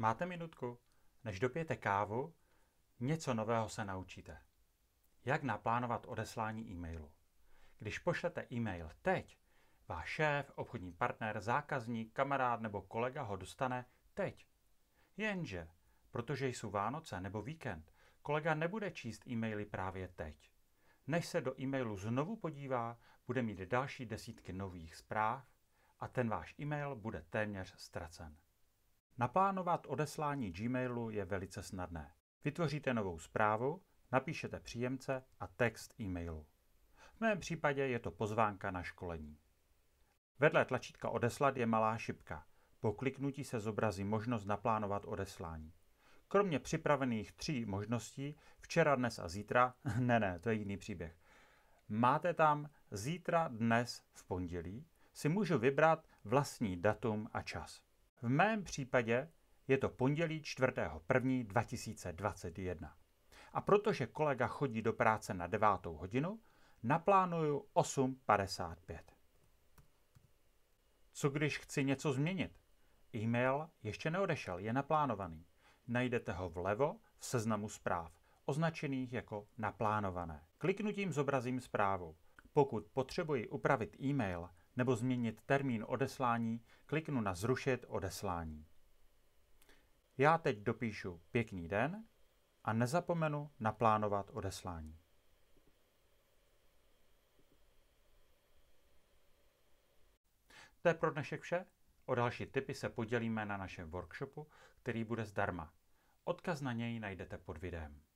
Máte minutku? Než dopijete kávu, něco nového se naučíte. Jak naplánovat odeslání e-mailu? Když pošlete e-mail teď, váš šéf, obchodní partner, zákazník, kamarád nebo kolega ho dostane teď. Jenže, protože jsou Vánoce nebo víkend, kolega nebude číst e-maily právě teď. Než se do e-mailu znovu podívá, bude mít další desítky nových zpráv a ten váš e-mail bude téměř ztracen. Naplánovat odeslání Gmailu je velice snadné. Vytvoříte novou zprávu, napíšete příjemce a text e-mailu. V mém případě je to pozvánka na školení. Vedle tlačítka odeslat je malá šipka. Po kliknutí se zobrazí možnost naplánovat odeslání. Kromě připravených tří možností, včera, dnes a zítra, ne, ne, to je jiný příběh, máte tam zítra, dnes, v pondělí, si můžu vybrat vlastní datum a čas. V mém případě je to pondělí 4.1.2021. A protože kolega chodí do práce na 9. hodinu, naplánuju 8.55. Co když chci něco změnit? E-mail ještě neodešel, je naplánovaný. Najdete ho vlevo v seznamu zpráv, označených jako naplánované. Kliknutím zobrazím zprávu. Pokud potřebuji upravit e-mail, nebo změnit termín odeslání, kliknu na Zrušit odeslání. Já teď dopíšu pěkný den a nezapomenu naplánovat odeslání. To je pro dnešek vše. O další tipy se podělíme na našem workshopu, který bude zdarma. Odkaz na něj najdete pod videem.